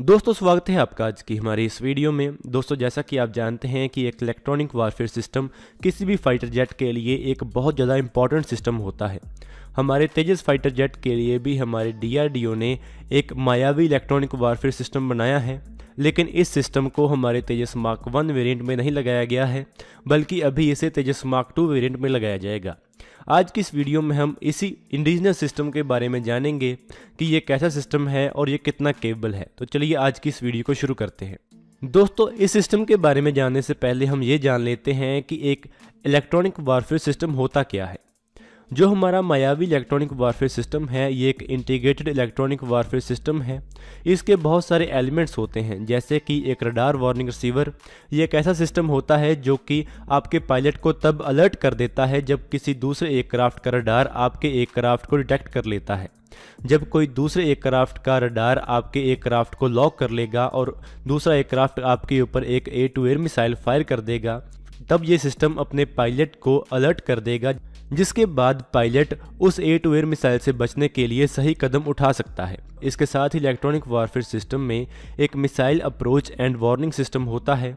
दोस्तों स्वागत है आपका आज की हमारी इस वीडियो में दोस्तों जैसा कि आप जानते हैं कि एक इलेक्ट्रॉनिक वारफेयर सिस्टम किसी भी फाइटर जेट के लिए एक बहुत ज़्यादा इंपॉर्टेंट सिस्टम होता है हमारे तेजस फाइटर जेट के लिए भी हमारे डीआरडीओ ने एक मायावी इलेक्ट्रॉनिक वारफेयर सिस्टम बनाया है लेकिन इस सिस्टम को हमारे तेजस मार्क वन वेरिएंट में नहीं लगाया गया है बल्कि अभी इसे तेजस मार्क टू वेरिएंट में लगाया जाएगा आज की इस वीडियो में हम इसी इंडिजिनस सिस्टम के बारे में जानेंगे कि ये कैसा सिस्टम है और ये कितना केबल है तो चलिए आज की इस वीडियो को शुरू करते हैं दोस्तों इस सिस्टम के बारे में जानने से पहले हम ये जान लेते हैं कि एक इलेक्ट्रॉनिक वारफेयर सिस्टम होता क्या है जो हमारा मायावी इलेक्ट्रॉनिक वारफेयर सिस्टम है ये एक इंटीग्रेटेड इलेक्ट्रॉनिक वारफेयर सिस्टम है इसके बहुत सारे एलिमेंट्स होते हैं जैसे कि एक रडार वार्निंग रिसीवर ये एक ऐसा सिस्टम होता है जो कि आपके पायलट को तब अलर्ट कर देता है जब किसी दूसरे एयरक्राफ्ट का रडार आपके एयरक्राफ्ट को डिटेक्ट कर लेता है जब कोई दूसरे एयरक्राफ्ट का रडार आपके एयरक्राफ्ट को लॉक कर लेगा और दूसरा एयरक्राफ्ट आपके ऊपर एक air to air missile fire कर देगा तब ये सिस्टम अपने पायलट को अलर्ट कर देगा जिसके बाद पायलट उस ए टू एयर मिसाइल से बचने के लिए सही कदम उठा सकता है इसके साथ ही इलेक्ट्रॉनिक वारफेयर सिस्टम में एक missile approach and warning system होता है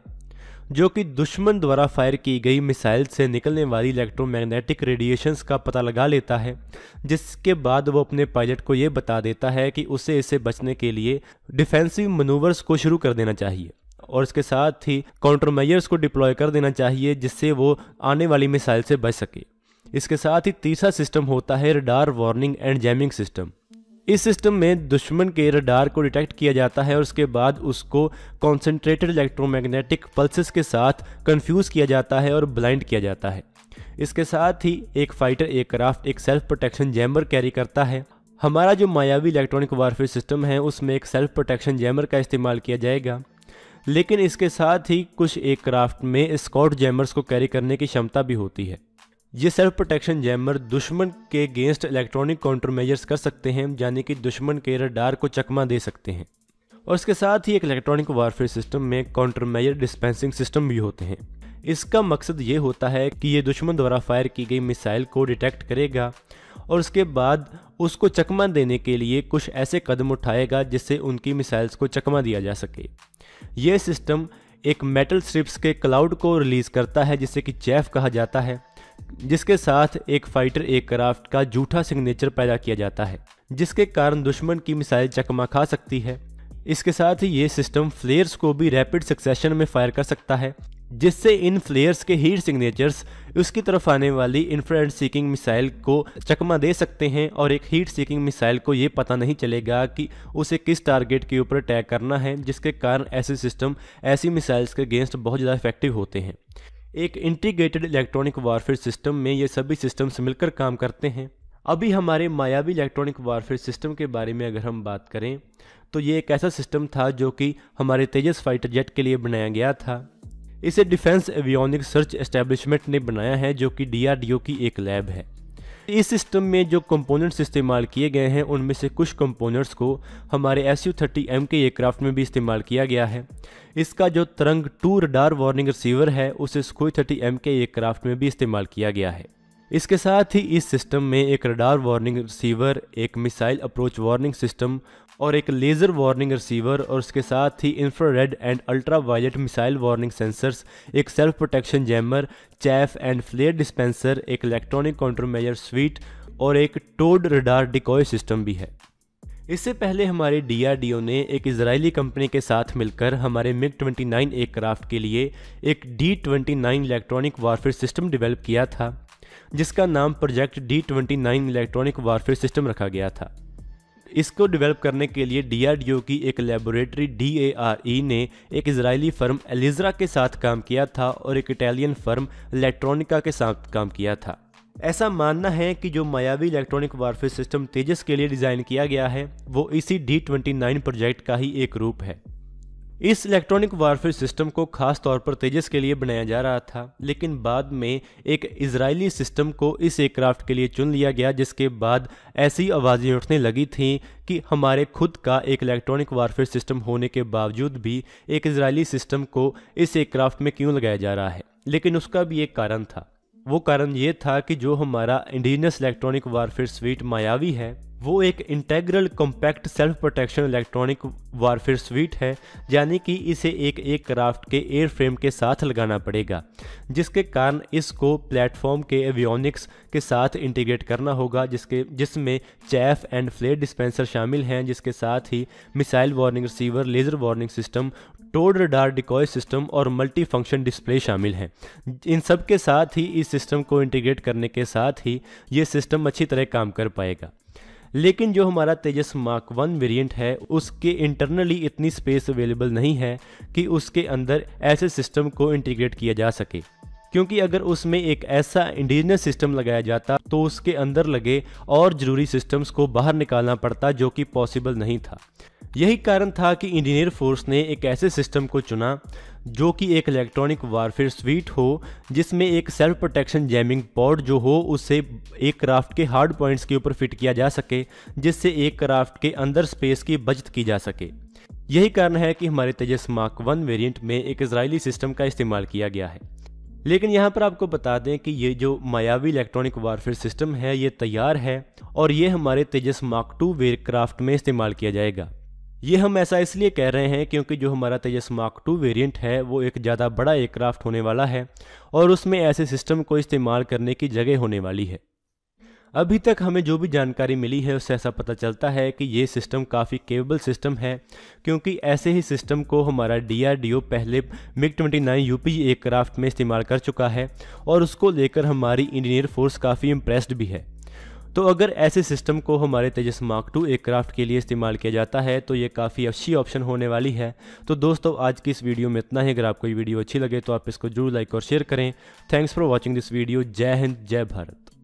जो कि दुश्मन द्वारा फायर की गई मिसाइल से निकलने वाली इलेक्ट्रोमैग्नेटिक रेडिएशंस का पता लगा लेता है जिसके बाद वो अपने पायलट को ये बता देता है कि उसे इसे बचने के लिए डिफेंसिव मनूवर्स को शुरू कर देना चाहिए और इसके साथ ही काउंटर मेजर्स को डिप्लॉय कर देना चाहिए जिससे वो आने वाली मिसाइल से बच सके इसके साथ ही तीसरा सिस्टम होता है radar warning and jamming system इस सिस्टम में दुश्मन के रडार को डिटेक्ट किया जाता है और उसके बाद उसको कॉन्सेंट्रेटेड इलेक्ट्रोमैग्नेटिक पल्सेस के साथ कंफ्यूज किया जाता है और ब्लाइंड किया जाता है इसके साथ ही एक फाइटर एयरक्राफ्ट एक सेल्फ प्रोटेक्शन जैमर कैरी करता है हमारा जो मायावी इलेक्ट्रॉनिक वारफेयर सिस्टम है उसमें एक सेल्फ प्रोटेक्शन जैमर का इस्तेमाल किया जाएगा लेकिन इसके साथ ही कुछ एयरक्राफ्ट में स्कॉट जैमर्स को कैरी करने की क्षमता भी होती है ये सेल्फ प्रोटेक्शन जैमर दुश्मन के अगेंस्ट इलेक्ट्रॉनिक काउंटर मेजर्स कर सकते हैं यानी कि दुश्मन के रडार को चकमा दे सकते हैं और इसके साथ ही एक इलेक्ट्रॉनिक वारफेयर सिस्टम में काउंटर मेजर डिस्पेंसिंग सिस्टम भी होते हैं इसका मकसद ये होता है कि ये दुश्मन द्वारा फायर की गई मिसाइल को डिटेक्ट करेगा और उसके बाद उसको चकमा देने के लिए कुछ ऐसे कदम उठाएगा जिससे उनकी मिसाइल्स को चकमा दिया जा सके ये सिस्टम एक मेटल स्ट्रिप्स के क्लाउड को रिलीज़ करता है जिसे कि चैफ कहा जाता है जिसके साथ एक फाइटर एयरक्राफ्ट का जूठा सिग्नेचर पैदा किया जाता है जिसके कारण दुश्मन की मिसाइल चकमा खा सकती है इसके साथ ही ये सिस्टम फ्लेयर्स को भी रैपिड सक्सेशन में फायर कर सकता है जिससे इन फ्लेयर्स के हीट सिग्नेचर्स उसकी तरफ आने वाली इंफ्रारेड सीकिंग मिसाइल को चकमा दे सकते हैं और एक हीट सीकिंग मिसाइल को ये पता नहीं चलेगा कि उसे किस टारगेट के ऊपर अटैक करना है जिसके कारण ऐसे सिस्टम ऐसी मिसाइल्स के अगेंस्ट बहुत ज़्यादा इफेक्टिव होते हैं एक इंटीग्रेटेड इलेक्ट्रॉनिक वारफेयर सिस्टम में ये सभी सिस्टम्स मिलकर काम करते हैं अभी हमारे मायावी इलेक्ट्रॉनिक वारफेयर सिस्टम के बारे में अगर हम बात करें तो ये एक ऐसा सिस्टम था जो कि हमारे तेजस फाइटर जेट के लिए बनाया गया था इसे डिफेंस एवियोनिक सर्च एस्टेब्लिशमेंट ने बनाया है जो कि डी की एक लैब है इस सिस्टम में जो कंपोनेंट्स इस्तेमाल किए गए हैं उनमें से कुछ कंपोनेंट्स को हमारे S U thirty M K aircraft में भी इस्तेमाल किया गया है इसका जो तरंग टू रडार वार्निंग रिसीवर है उसे Sukhoi thirty M K aircraft में भी इस्तेमाल किया गया है इसके साथ ही इस सिस्टम में एक रडार वार्निंग रिसीवर एक मिसाइल अप्रोच वार्निंग सिस्टम और एक लेज़र वार्निंग रिसीवर और उसके साथ ही infrared and ultraviolet missile warning sensors एक self protection jammer chaff and flare dispenser एक इलेक्ट्रॉनिक काउंटर मेजर स्वीट और एक टोड रडार डिकॉय सिस्टम भी है इससे पहले हमारे डीआरडीओ ने एक इजरायली कंपनी के साथ मिलकर हमारे मिग 29 एयरक्राफ्ट के लिए एक D 29 electronic warfare system develop किया था जिसका नाम project D 29 electronic warfare system रखा गया था इसको डेवलप करने के लिए डीआरडीओ की एक लेबोरेटरी डी e ने एक इजरायली फर्म एलिजरा के साथ काम किया था और एक इटालियन फर्म इलेक्ट्रॉनिका के साथ काम किया था ऐसा मानना है कि जो मायावी इलेक्ट्रॉनिक वारफेयर सिस्टम तेजस के लिए डिज़ाइन किया गया है वो इसी डी ट्वेंटी नाइन प्रोजेक्ट का ही एक रूप है इस इलेक्ट्रॉनिक वारफेयर सिस्टम को खास तौर पर तेजस के लिए बनाया जा रहा था लेकिन बाद में एक इजरायली सिस्टम को इस एयरक्राफ्ट के लिए चुन लिया गया जिसके बाद ऐसी आवाज़ें उठने लगी थीं कि हमारे खुद का एक इलेक्ट्रॉनिक वारफेयर सिस्टम होने के बावजूद भी एक इजरायली सिस्टम को इस एयरक्राफ्ट में क्यों लगाया जा रहा है लेकिन उसका भी एक कारण था वो कारण ये था कि जो हमारा इंडिजनस इलेक्ट्रॉनिक वारफेयर स्वीट मायावी है वो एक integral compact self protection electronic warfare suite है यानी कि इसे एक एक क्राफ्ट के एयर फ्रेम के साथ लगाना पड़ेगा जिसके कारण इसको प्लेटफॉर्म के एवियोनिक्स के साथ इंटीग्रेट करना होगा जिसके जिसमें चैफ एंड फ्लेट डिस्पेंसर शामिल हैं जिसके साथ ही missile warning receiver laser warning system towed radar decoy system और मल्टी फंक्शन डिस्प्ले शामिल हैं इन सब के साथ ही इस सिस्टम को इंटीग्रेट करने के साथ ही ये सिस्टम अच्छी तरह काम कर पाएगा लेकिन जो हमारा तेजस मार्क वन वेरिएंट है उसके इंटरनली इतनी स्पेस अवेलेबल नहीं है कि उसके अंदर ऐसे सिस्टम को इंटीग्रेट किया जा सके क्योंकि अगर उसमें एक ऐसा इंडिजिनस सिस्टम लगाया जाता तो उसके अंदर लगे और ज़रूरी सिस्टम्स को बाहर निकालना पड़ता जो कि पॉसिबल नहीं था यही कारण था कि इंजीनियर फोर्स ने एक ऐसे सिस्टम को चुना जो कि एक इलेक्ट्रॉनिक वारफेयर स्वीट हो जिसमें एक सेल्फ प्रोटेक्शन जैमिंग पॉड जो हो उसे एक क्राफ्ट के हार्ड पॉइंट्स के ऊपर फिट किया जा सके जिससे एक क्राफ्ट के अंदर स्पेस की बचत की जा सके यही कारण है कि हमारे तेजस मार्क वन वेरियंट में एक इसराइली सिस्टम का इस्तेमाल किया गया है लेकिन यहाँ पर आपको बता दें कि ये जो मायावी इलेक्ट्रॉनिक वारफेयर सिस्टम है ये तैयार है और ये हमारे तेजस मार्क टू वेयरक्राफ्ट में इस्तेमाल किया जाएगा ये हम ऐसा इसलिए कह रहे हैं क्योंकि जो हमारा तेजस मार्क टू वेरिएंट है वो एक ज़्यादा बड़ा एयरक्राफ्ट होने वाला है और उसमें ऐसे सिस्टम को इस्तेमाल करने की जगह होने वाली है अभी तक हमें जो भी जानकारी मिली है उससे ऐसा पता चलता है कि ये सिस्टम काफ़ी केपेबल सिस्टम है क्योंकि ऐसे ही सिस्टम को हमारा डी पहले मिग 29 यूपी एयरक्राफ्ट में इस्तेमाल कर चुका है और उसको लेकर हमारी इंजीनियर फोर्स काफ़ी इम्प्रेस्ड भी है तो अगर ऐसे सिस्टम को हमारे तेजस मार्क टू एयरक्राफ्ट के लिए इस्तेमाल किया जाता है तो ये काफ़ी अच्छी ऑप्शन होने वाली है तो दोस्तों आज की इस वीडियो में इतना ही अगर आपको ये वीडियो अच्छी लगे तो आप इसको जरूर लाइक और शेयर करें thanks for watching this video जय हिंद जय भारत